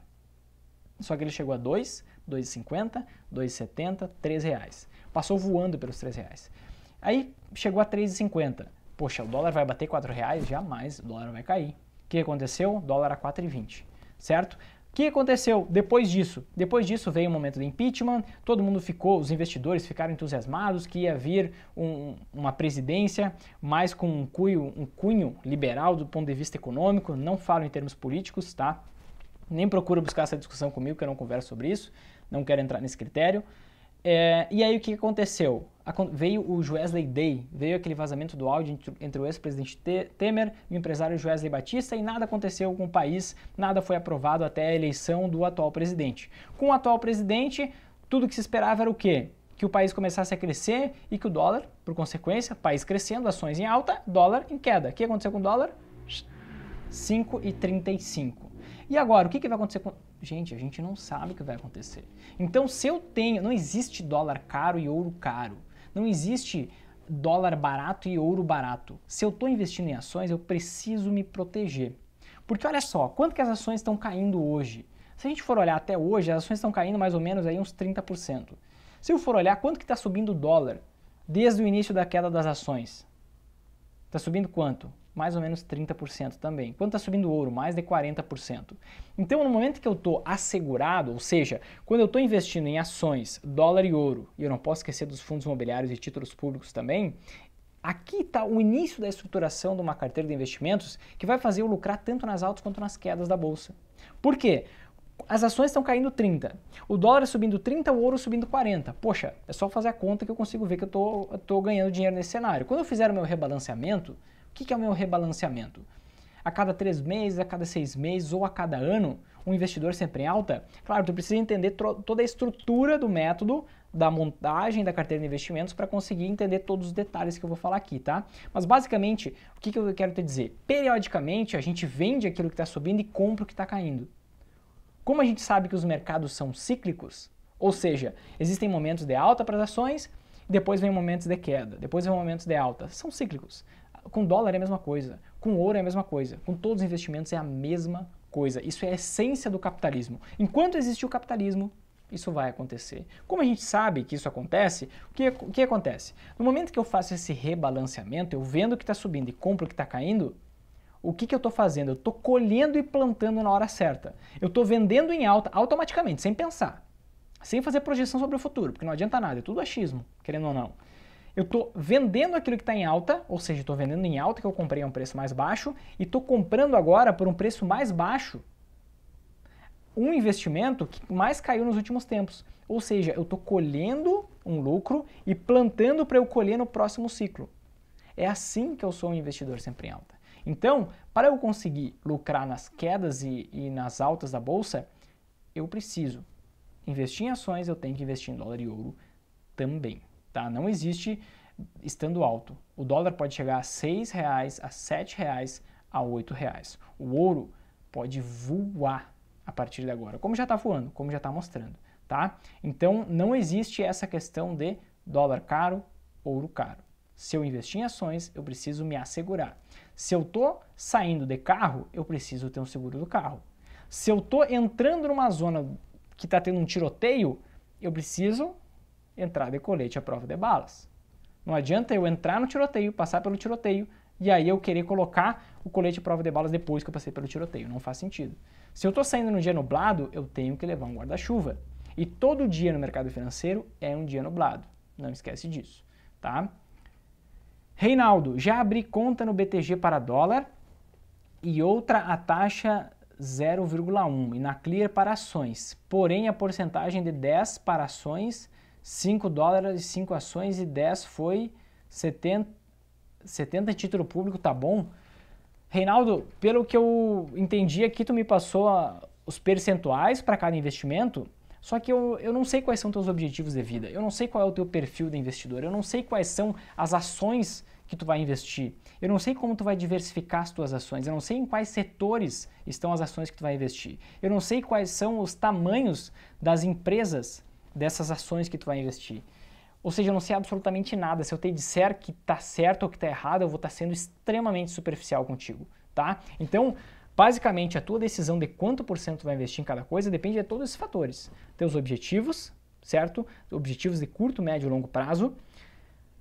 Só que ele chegou a 2, 2,50, 2,70, 3 reais. Passou voando pelos 3 reais. Aí chegou a 3,50. Poxa, o dólar vai bater 4 reais? Jamais, o dólar vai cair. O que aconteceu? O dólar a 4,20, certo? O que aconteceu depois disso? Depois disso veio o momento do impeachment, todo mundo ficou, os investidores ficaram entusiasmados que ia vir um, uma presidência mais com um cunho, um cunho liberal do ponto de vista econômico, não falo em termos políticos, tá? nem procura buscar essa discussão comigo, que eu não converso sobre isso, não quero entrar nesse critério. É, e aí o que aconteceu? veio o Wesley Day, veio aquele vazamento do áudio entre, o ex-presidente Temer e o empresário Wesley Batista e nada aconteceu com o país, nada foi aprovado até a eleição do atual presidente. Com o atual presidente, tudo que se esperava era o quê? Que o país começasse a crescer e que o dólar, por consequência, país crescendo, ações em alta, dólar em queda. O que aconteceu com o dólar? 5,35. E agora, o que, que vai acontecer com. Gente, a gente não sabe o que vai acontecer. Então, se eu tenho. Não existe dólar caro e ouro caro. Não existe dólar barato e ouro barato. Se eu estou investindo em ações, eu preciso me proteger. Porque olha só, quanto que as ações estão caindo hoje? Se a gente for olhar até hoje, as ações estão caindo mais ou menos aí uns 30%. Se eu for olhar quanto que está subindo o dólar desde o início da queda das ações, está subindo quanto? mais ou menos 30% também. Quando está subindo o ouro, mais de 40%. Então, no momento que eu estou assegurado, ou seja, quando eu estou investindo em ações, dólar e ouro, e eu não posso esquecer dos fundos imobiliários e títulos públicos também, Aqui está o início da estruturação de uma carteira de investimentos que vai fazer eu lucrar tanto nas altas quanto nas quedas da bolsa. Por quê? As ações estão caindo 30, o dólar subindo 30, o ouro subindo 40. Poxa, é só fazer a conta que eu consigo ver que eu estou ganhando dinheiro nesse cenário. Quando eu fizer o meu rebalanceamento, o que é o meu rebalanceamento? A cada três meses, a cada seis meses ou a cada ano, um investidor sempre em alta? Claro, tu precisa entender toda a estrutura do método, da montagem da carteira de investimentos para conseguir entender todos os detalhes que eu vou falar aqui, tá? Mas basicamente, o que, que eu quero te dizer? Periodicamente a gente vende aquilo que está subindo e compra o que está caindo. Como a gente sabe que os mercados são cíclicos, ou seja, existem momentos de alta para as ações, depois vem momentos de queda, depois vem momentos de alta, são cíclicos. Com dólar é a mesma coisa, com ouro é a mesma coisa, com todos os investimentos é a mesma coisa. Isso é a essência do capitalismo. Enquanto existe o capitalismo, isso vai acontecer. Como a gente sabe que isso acontece, o que, o que acontece? No momento que eu faço esse rebalanceamento, eu vendo o que está subindo e compro o que está caindo, o que, que eu estou fazendo? Eu estou colhendo e plantando na hora certa. Eu estou vendendo em alta automaticamente, sem pensar. Sem fazer projeção sobre o futuro, porque não adianta nada, é tudo achismo, querendo ou não eu estou vendendo aquilo que está em alta, ou seja, estou vendendo em alta que eu comprei a um preço mais baixo e estou comprando agora por um preço mais baixo um investimento que mais caiu nos últimos tempos. Ou seja, eu estou colhendo um lucro e plantando para eu colher no próximo ciclo. É assim que eu sou um investidor sempre em alta. Então, para eu conseguir lucrar nas quedas e, e nas altas da bolsa, eu preciso investir em ações, eu tenho que investir em dólar e ouro também tá? Não existe estando alto. O dólar pode chegar a seis reais, a sete reais, a oito reais. O ouro pode voar a partir de agora, como já está voando, como já está mostrando, tá? Então não existe essa questão de dólar caro, ouro caro. Se eu investir em ações, eu preciso me assegurar. Se eu tô saindo de carro, eu preciso ter um seguro do carro. Se eu tô entrando numa zona que está tendo um tiroteio, eu preciso entrada e colete à prova de balas. Não adianta eu entrar no tiroteio, passar pelo tiroteio e aí eu querer colocar o colete à prova de balas depois que eu passei pelo tiroteio. Não faz sentido. Se eu estou saindo num dia nublado, eu tenho que levar um guarda-chuva. E todo dia no mercado financeiro é um dia nublado. Não esquece disso, tá? Reinaldo, já abri conta no BTG para dólar e outra a taxa 0,1 e na Clear para ações, porém a porcentagem de 10 para ações 5 dólares, 5 ações e 10 foi 70, 70 título público, tá bom? Reinaldo, pelo que eu entendi aqui, tu me passou a, ah, os percentuais para cada investimento, só que eu, eu não sei quais são teus objetivos de vida, eu não sei qual é o teu perfil de investidor, eu não sei quais são as ações que tu vai investir, eu não sei como tu vai diversificar as tuas ações, eu não sei em quais setores estão as ações que tu vai investir, eu não sei quais são os tamanhos das empresas dessas ações que tu vai investir. Ou seja, eu não sei absolutamente nada. Se eu te disser que está certo ou que está errado, eu vou estar tá sendo extremamente superficial contigo, tá? Então, basicamente, a tua decisão de quanto por cento vai investir em cada coisa depende de todos esses fatores. Teus objetivos, certo? Objetivos de curto, médio e longo prazo.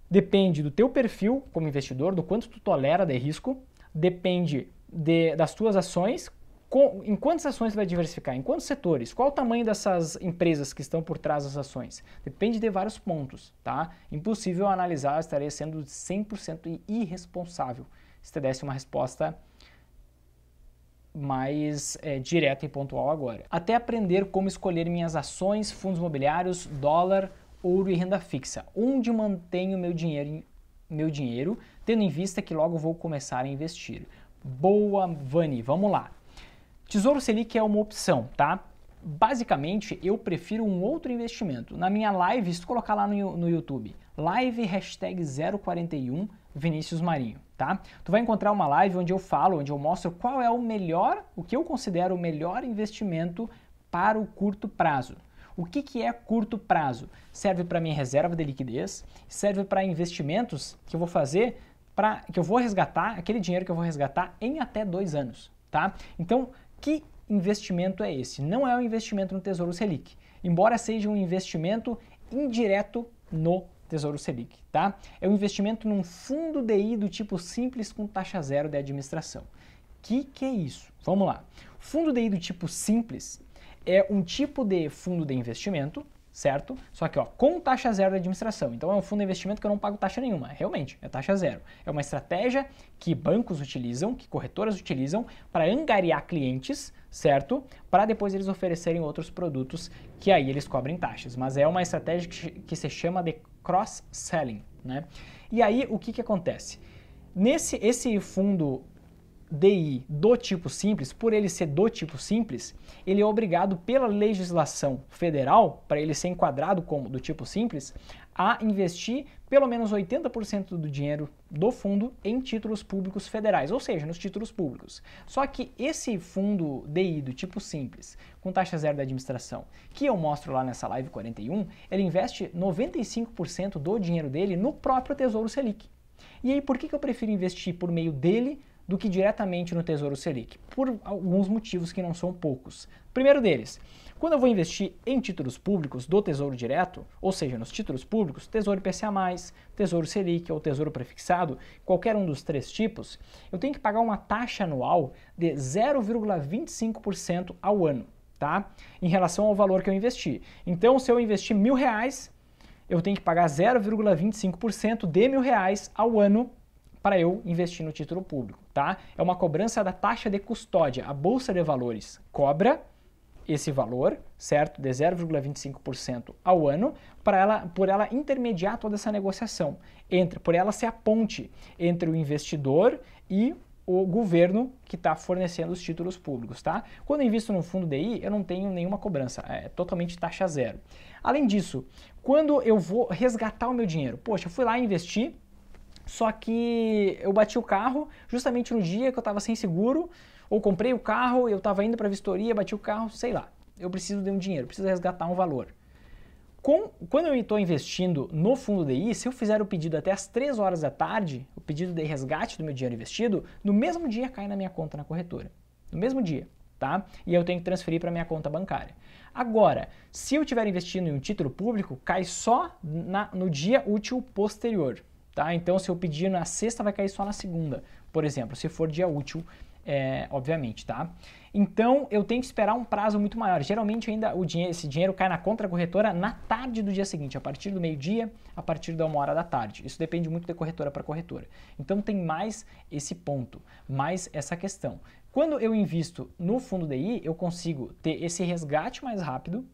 Depende do teu perfil como investidor, do quanto tu tolera de risco. Depende de, das tuas ações, com, em quantas ações você vai diversificar, em quantos setores, qual o tamanho dessas empresas que estão por trás das ações. Depende de vários pontos, tá? Impossível analisar, estaria sendo 100% irresponsável se te desse uma resposta mais é, direta e pontual agora. Até aprender como escolher minhas ações, fundos imobiliários, dólar, ouro e renda fixa. Onde mantenho meu dinheiro, meu dinheiro tendo em vista que logo vou começar a investir. Boa, Vani, vamos lá. Tesouro Selic é uma opção, tá? Basicamente, eu prefiro um outro investimento. Na minha live, se colocar lá no, no YouTube, live hashtag 041 Vinícius Marinho, tá? Tu vai encontrar uma live onde eu falo, onde eu mostro qual é o melhor, o que eu considero o melhor investimento para o curto prazo. O que, que é curto prazo? Serve para minha reserva de liquidez, serve para investimentos que eu vou fazer, para que eu vou resgatar, aquele dinheiro que eu vou resgatar em até dois anos, tá? Então, que investimento é esse? Não é um investimento no Tesouro Selic, embora seja um investimento indireto no Tesouro Selic, tá? É um investimento num fundo DI do tipo simples com taxa zero de administração. Que que é isso? Vamos lá. Fundo DI do tipo simples é um tipo de fundo de investimento certo? Só que ó, com taxa zero de administração. Então é um fundo de investimento que eu não pago taxa nenhuma, é realmente, é taxa zero. É uma estratégia que bancos utilizam, que corretoras utilizam para angariar clientes, certo? Para depois eles oferecerem outros produtos que aí eles cobrem taxas. Mas é uma estratégia que, que se chama de cross-selling, né? E aí o que, que acontece? Nesse esse fundo DI do tipo simples, por ele ser do tipo simples, ele é obrigado pela legislação federal, para ele ser enquadrado como do tipo simples, a investir pelo menos 80% do dinheiro do fundo em títulos públicos federais, ou seja, nos títulos públicos. Só que esse fundo DI do tipo simples, com taxa zero da administração, que eu mostro lá nessa live 41, ele investe 95% do dinheiro dele no próprio Tesouro Selic. E aí, por que, que eu prefiro investir por meio dele do que diretamente no Tesouro Selic, por alguns motivos que não são poucos. Primeiro deles, quando eu vou investir em títulos públicos do Tesouro Direto, ou seja, nos títulos públicos, Tesouro IPCA+, Tesouro Selic ou Tesouro Prefixado, qualquer um dos três tipos, eu tenho que pagar uma taxa anual de 0,25% ao ano, tá? Em relação ao valor que eu investi. Então, se eu investir mil reais, eu tenho que pagar 0,25% de mil reais ao ano para eu investir no título público, tá? É uma cobrança da taxa de custódia. A bolsa de valores cobra esse valor, certo? De 0,25% ao ano, para ela, por ela intermediar toda essa negociação, entre, por ela ser a ponte entre o investidor e o governo que está fornecendo os títulos públicos, tá? Quando eu invisto no fundo DI, eu não tenho nenhuma cobrança, é totalmente taxa zero. Além disso, quando eu vou resgatar o meu dinheiro, poxa, eu fui lá investir só que eu bati o carro justamente no dia que eu estava sem seguro, ou comprei o carro, eu estava indo para a vistoria, bati o carro, sei lá. Eu preciso de um dinheiro, preciso resgatar um valor. Com, quando eu estou investindo no fundo DI, se eu fizer o pedido até as 3 horas da tarde, o pedido de resgate do meu dinheiro investido, no mesmo dia cai na minha conta na corretora. No mesmo dia, tá? E eu tenho que transferir para minha conta bancária. Agora, se eu estiver investindo em um título público, cai só na, no dia útil posterior. Tá? Então, se eu pedir na sexta, vai cair só na segunda, por exemplo, se for dia útil, é, obviamente, tá? Então, eu tenho que esperar um prazo muito maior. Geralmente, ainda o dinheiro, esse dinheiro cai na conta corretora na tarde do dia seguinte, a partir do meio-dia, a partir da uma hora da tarde. Isso depende muito de corretora para corretora. Então, tem mais esse ponto, mais essa questão. Quando eu invisto no fundo DI, eu consigo ter esse resgate mais rápido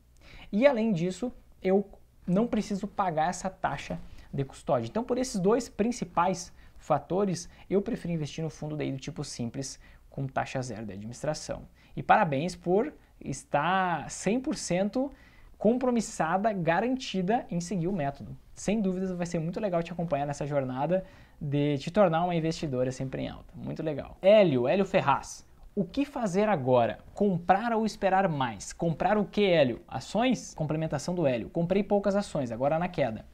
e, além disso, eu não preciso pagar essa taxa de custódia. Então, por esses dois principais fatores, eu prefiro investir no fundo daí do tipo simples com taxa zero de administração. E parabéns por estar 100% compromissada, garantida em seguir o método. Sem dúvidas, vai ser muito legal te acompanhar nessa jornada de te tornar uma investidora sempre em alta. Muito legal. Hélio, Hélio Ferraz. O que fazer agora? Comprar ou esperar mais? Comprar o que, Hélio? Ações? Complementação do Hélio. Comprei poucas ações, agora na queda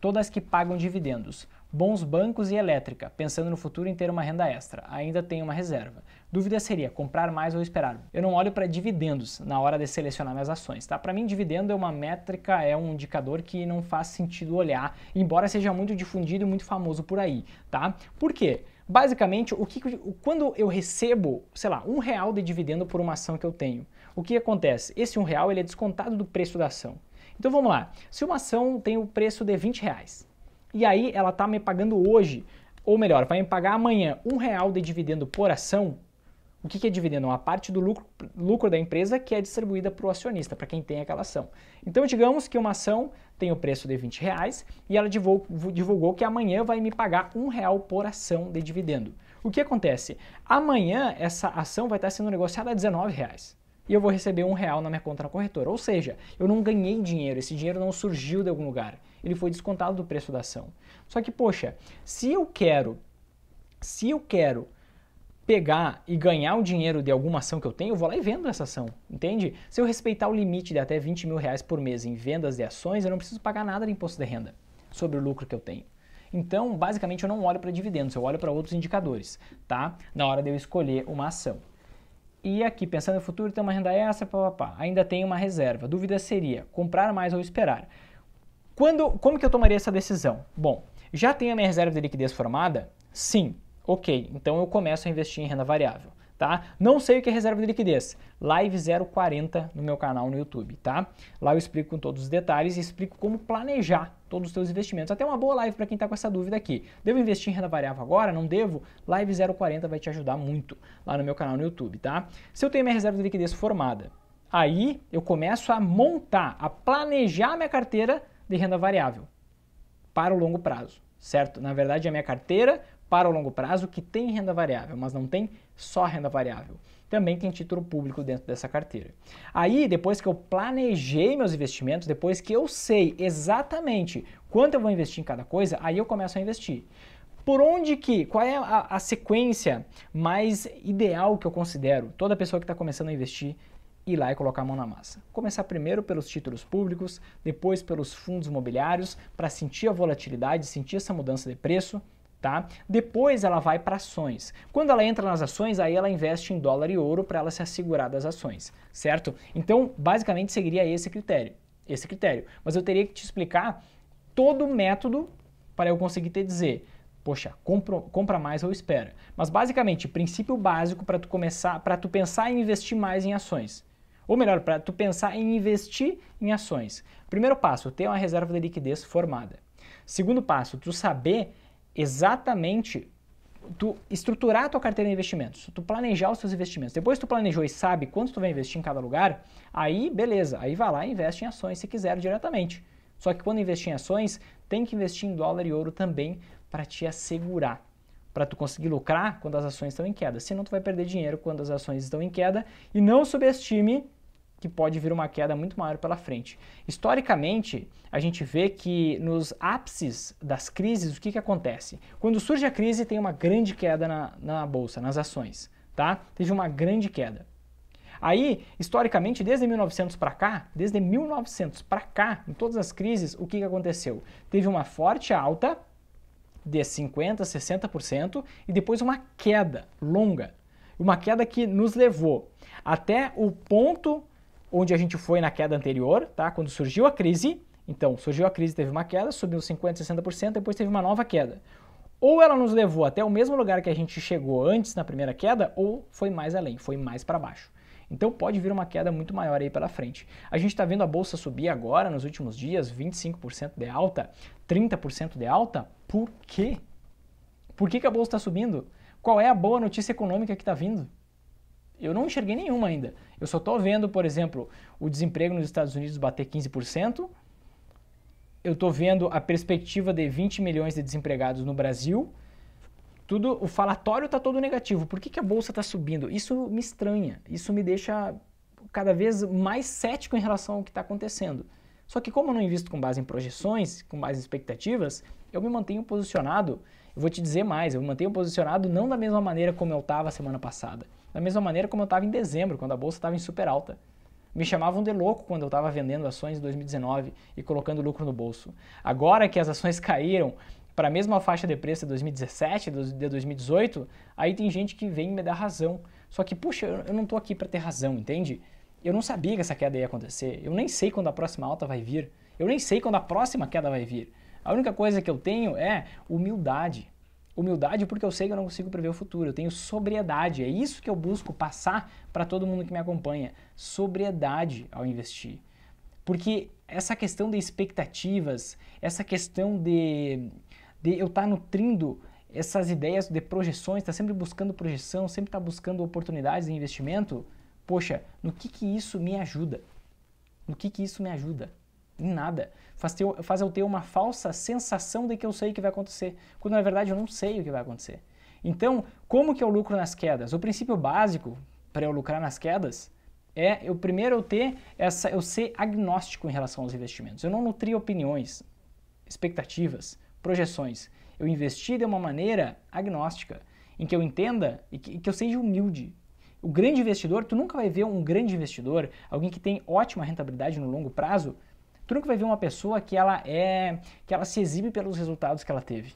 todas que pagam dividendos, bons bancos e elétrica, pensando no futuro em ter uma renda extra, ainda tem uma reserva. Dúvida seria comprar mais ou esperar. Eu não olho para dividendos na hora de selecionar minhas ações, tá? Para mim, dividendo é uma métrica, é um indicador que não faz sentido olhar, embora seja muito difundido e muito famoso por aí, tá? Por quê? Basicamente, o que, quando eu recebo, sei lá, um real de dividendo por uma ação que eu tenho, o que acontece? Esse um real ele é descontado do preço da ação. Então vamos lá. Se uma ação tem o um preço de 20 reais e aí ela está me pagando hoje, ou melhor, vai me pagar amanhã um real de dividendo por ação, o que é dividendo? Uma parte do lucro, lucro da empresa que é distribuída para o acionista, para quem tem aquela ação. Então, digamos que uma ação tem o preço de 20 reais e ela divulgou, divulgou que amanhã vai me pagar um real por ação de dividendo. O que acontece? Amanhã essa ação vai estar tá sendo negociada a 19 reais e eu vou receber um real na minha conta na corretora. Ou seja, eu não ganhei dinheiro, esse dinheiro não surgiu de algum lugar, ele foi descontado do preço da ação. Só que, poxa, se eu quero, se eu quero pegar e ganhar o dinheiro de alguma ação que eu tenho, eu vou lá e vendo essa ação, entende? Se eu respeitar o limite de até 20 mil reais por mês em vendas de ações, eu não preciso pagar nada de imposto de renda sobre o lucro que eu tenho. Então, basicamente, eu não olho para dividendos, eu olho para outros indicadores, tá? Na hora de eu escolher uma ação. E aqui, pensando no futuro, tem uma renda essa, Ainda tem uma reserva. Dúvida seria comprar mais ou esperar. Quando, como que eu tomaria essa decisão? Bom, já tenho a minha reserva de liquidez formada? Sim. Ok, então eu começo a investir em renda variável, tá? Não sei o que é reserva de liquidez. Live 040 no meu canal no YouTube, tá? Lá eu explico com todos os detalhes e explico como planejar todos os seus investimentos. Até uma boa live para quem está com essa dúvida aqui. Devo investir em renda variável agora? Não devo? Live 040 vai te ajudar muito lá no meu canal no YouTube, tá? Se eu tenho minha reserva de liquidez formada, aí eu começo a montar, a planejar minha carteira de renda variável para o longo prazo, certo? Na verdade, é a minha carteira para o longo prazo que tem renda variável, mas não tem só renda variável também tem título público dentro dessa carteira. Aí, depois que eu planejei meus investimentos, depois que eu sei exatamente quanto eu vou investir em cada coisa, aí eu começo a investir. Por onde que, qual é a, a sequência mais ideal que eu considero? Toda pessoa que está começando a investir ir lá e colocar a mão na massa. Começar primeiro pelos títulos públicos, depois pelos fundos imobiliários, para sentir a volatilidade, sentir essa mudança de preço Tá? Depois ela vai para ações. Quando ela entra nas ações, aí ela investe em dólar e ouro para ela se assegurar das ações, certo? Então, basicamente seguiria esse critério, esse critério. Mas eu teria que te explicar todo o método para eu conseguir te dizer, poxa, compro, compra mais ou espera. Mas basicamente, princípio básico para tu começar, para tu pensar em investir mais em ações. Ou melhor, para tu pensar em investir em ações. Primeiro passo, ter uma reserva de liquidez formada. Segundo passo, tu saber exatamente tu estruturar a tua carteira de investimentos, tu planejar os seus investimentos. Depois tu planejou e sabe quanto tu vai investir em cada lugar, aí beleza, aí vai lá e investe em ações se quiser diretamente. Só que quando investir em ações, tem que investir em dólar e ouro também para te assegurar, para tu conseguir lucrar quando as ações estão em queda. Senão tu vai perder dinheiro quando as ações estão em queda e não subestime que pode vir uma queda muito maior pela frente. Historicamente, a gente vê que nos ápices das crises, o que, que acontece? Quando surge a crise, tem uma grande queda na, na bolsa, nas ações, tá? Teve uma grande queda. Aí, historicamente, desde 1900 para cá, desde 1900 para cá, em todas as crises, o que, que aconteceu? Teve uma forte alta de 50%, 60% e depois uma queda longa. Uma queda que nos levou até o ponto onde a gente foi na queda anterior, tá? Quando surgiu a crise, então surgiu a crise, teve uma queda, subiu 50, 60%, depois teve uma nova queda. Ou ela nos levou até o mesmo lugar que a gente chegou antes na primeira queda, ou foi mais além, foi mais para baixo. Então pode vir uma queda muito maior aí pela frente. A gente está vendo a bolsa subir agora nos últimos dias, 25% de alta, 30% de alta. Por quê? Por que, que a bolsa está subindo? Qual é a boa notícia econômica que está vindo? Eu não enxerguei nenhuma ainda. Eu só estou vendo, por exemplo, o desemprego nos Estados Unidos bater 15%. Eu estou vendo a perspectiva de 20 milhões de desempregados no Brasil. Tudo, o falatório está todo negativo. Por que, que a bolsa está subindo? Isso me estranha. Isso me deixa cada vez mais cético em relação ao que está acontecendo. Só que como eu não invisto com base em projeções, com base em expectativas, eu me mantenho posicionado. Eu vou te dizer mais, eu me mantenho posicionado não da mesma maneira como eu estava semana passada. Da mesma maneira como eu estava em dezembro, quando a bolsa estava em super alta. Me chamavam de louco quando eu estava vendendo ações em 2019 e colocando lucro no bolso. Agora que as ações caíram para a mesma faixa de preço de 2017, de 2018, aí tem gente que vem me dar razão. Só que, puxa, eu não estou aqui para ter razão, entende? Eu não sabia que essa queda ia acontecer. Eu nem sei quando a próxima alta vai vir. Eu nem sei quando a próxima queda vai vir. A única coisa que eu tenho é humildade humildade porque eu sei que eu não consigo prever o futuro, eu tenho sobriedade. É isso que eu busco passar para todo mundo que me acompanha: sobriedade ao investir. Porque essa questão de expectativas, essa questão de, de eu estar tá nutrindo essas ideias de projeções, está sempre buscando projeção, sempre está buscando oportunidades de investimento. Poxa, no que, que isso me ajuda? No que, que isso me ajuda? em nada. Faz, ter, faz eu ter uma falsa sensação de que eu sei o que vai acontecer, quando na verdade eu não sei o que vai acontecer. Então, como que eu lucro nas quedas? O princípio básico para eu lucrar nas quedas é eu primeiro eu ter essa eu ser agnóstico em relação aos investimentos. Eu não nutri opiniões, expectativas, projeções. Eu investi de uma maneira agnóstica, em que eu entenda e que, que eu seja humilde, o grande investidor, tu nunca vai ver um grande investidor, alguém que tem ótima rentabilidade no longo prazo, Tu nunca vai ver uma pessoa que ela é que ela se exibe pelos resultados que ela teve.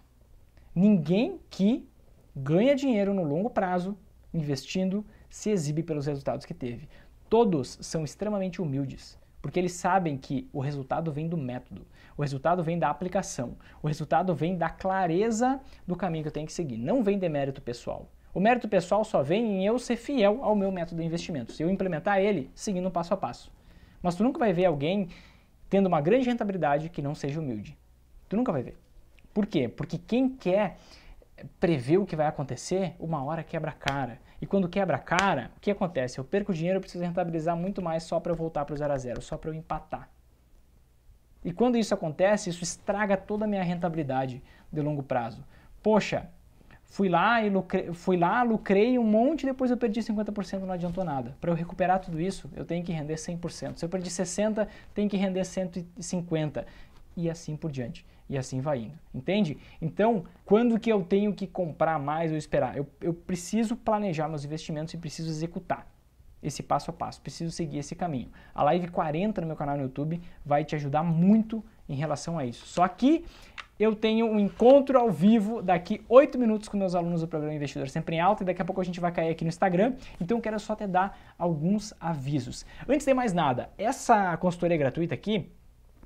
Ninguém que ganha dinheiro no longo prazo investindo se exibe pelos resultados que teve. Todos são extremamente humildes, porque eles sabem que o resultado vem do método, o resultado vem da aplicação, o resultado vem da clareza do caminho que eu tenho que seguir, não vem de mérito pessoal. O mérito pessoal só vem em eu ser fiel ao meu método de investimento, se eu implementar ele seguindo passo a passo. Mas tu nunca vai ver alguém tendo uma grande rentabilidade que não seja humilde. Tu nunca vai ver. Por quê? Porque quem quer prever o que vai acontecer, uma hora quebra a cara. E quando quebra a cara, o que acontece? Eu perco dinheiro, eu preciso rentabilizar muito mais só para eu voltar para o zero a zero, só para eu empatar. E quando isso acontece, isso estraga toda a minha rentabilidade de longo prazo. Poxa, fui lá e lucrei, fui lá, lucrei um monte, depois eu perdi 50%, não adiantou nada. Para eu recuperar tudo isso, eu tenho que render 100%. Se eu perdi 60, tem que render 150 e assim por diante. E assim vai indo, entende? Então, quando que eu tenho que comprar mais ou esperar? Eu, eu preciso planejar meus investimentos e preciso executar esse passo a passo, preciso seguir esse caminho. A live 40 no meu canal no YouTube vai te ajudar muito em relação a isso. Só que eu tenho um encontro ao vivo daqui oito minutos com meus alunos do programa Investidor Sempre em Alta e daqui a pouco a gente vai cair aqui no Instagram. Então eu quero só até dar alguns avisos. Antes de mais nada, essa consultoria gratuita aqui,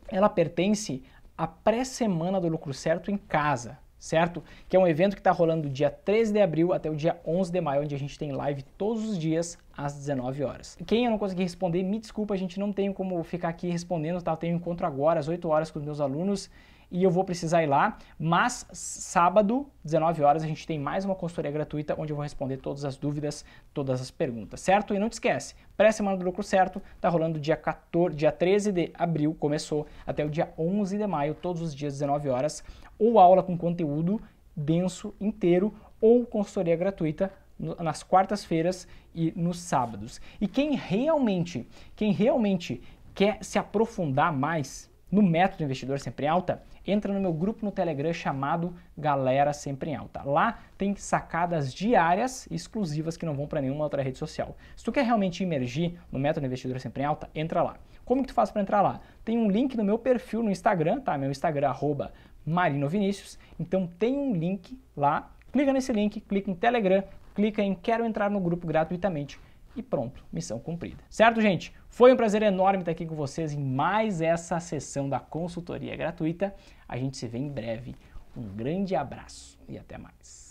ela pertence à pré-semana do Lucro Certo em Casa, certo? Que é um evento que está rolando do dia 13 de abril até o dia 11 de maio, onde a gente tem live todos os dias às 19 horas. Quem eu não consegui responder, me desculpa, a gente não tem como ficar aqui respondendo, tá? Eu tenho encontro agora às 8 horas com os meus alunos e eu vou precisar ir lá, mas sábado, 19 horas, a gente tem mais uma consultoria gratuita onde eu vou responder todas as dúvidas, todas as perguntas, certo? E não te esquece, pré-semana do lucro certo tá rolando dia 14, dia 13 de abril, começou até o dia 11 de maio, todos os dias 19 horas, ou aula com conteúdo denso inteiro ou consultoria gratuita nas quartas-feiras e nos sábados. E quem realmente, quem realmente quer se aprofundar mais no método investidor sempre em alta, entra no meu grupo no Telegram chamado Galera Sempre em Alta. Lá tem sacadas diárias exclusivas que não vão para nenhuma outra rede social. Se tu quer realmente imergir no método investidor sempre em alta, entra lá. Como que tu faz para entrar lá? Tem um link no meu perfil no Instagram, tá? Meu Instagram arroba Marino Vinícius. Então tem um link lá. Clica nesse link, clica em Telegram, clica em quero entrar no grupo gratuitamente e pronto, missão cumprida. Certo, gente? Foi um prazer enorme estar aqui com vocês em mais essa sessão da consultoria gratuita. A gente se vê em breve. Um grande abraço e até mais.